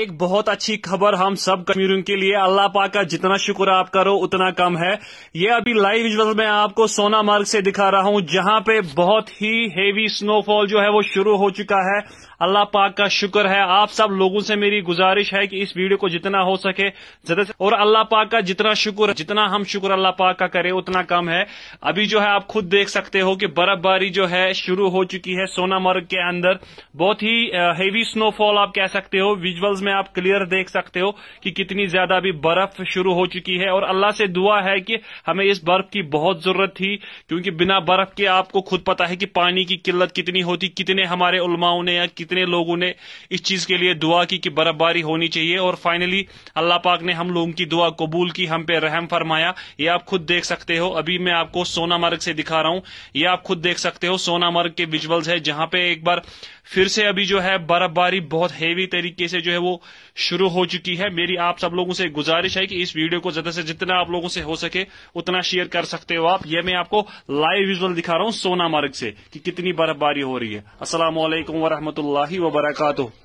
एक बहुत अच्छी खबर हम सब कश्मीरियों के लिए अल्लाह पाक का जितना शुक्र आप करो उतना कम है ये अभी लाइव विजुअल में आपको सोनामार्ग से दिखा रहा हूं जहां पे बहुत ही हेवी स्नोफॉल जो है वो शुरू हो चुका है अल्लाह पाक का शुक्र है आप सब लोगों से मेरी गुजारिश है कि इस वीडियो को जितना हो सके ज्यादा और अल्लाह पाक का जितना शुक्र जितना हम शुक्र अल्लाह पाक का करें उतना कम है अभी जो है आप खुद देख सकते हो कि बर्फबारी जो है शुरू हो चुकी है सोनामार्ग के अंदर बहुत ही हेवी स्नोफॉल आप कह सकते हो विजुअल्स में आप क्लियर देख सकते हो कि कितनी ज्यादा अभी बर्फ शुरू हो चुकी है और अल्लाह से दुआ है कि हमें इस बर्फ की बहुत जरूरत थी क्योंकि बिना बर्फ के आपको खुद पता है कि पानी की किल्लत कितनी होती कितने हमारे उलमाओं ने या कितने लोगों ने इस चीज के लिए दुआ की कि बर्फबारी होनी चाहिए और फाइनली अल्लाह पाक ने हम लोगों की दुआ कबूल की हम पे रहम फरमाया ये आप खुद देख सकते हो अभी मैं आपको सोनामर्ग से दिखा रहा हूँ ये आप खुद देख सकते हो सोनामर्ग के विजुअल्स है जहां पे एक बार फिर से अभी जो है बर्फबारी बहुत हेवी तरीके से जो है वो शुरू हो चुकी है मेरी आप सब लोगों से गुजारिश है कि इस वीडियो को ज्यादा से जितना आप लोगों से हो सके उतना शेयर कर सकते हो आप ये मैं आपको लाइव विजुअल दिखा रहा हूँ सोनामार्ग से कि कितनी बर्फबारी हो रही है असला वरहमत ला वरकू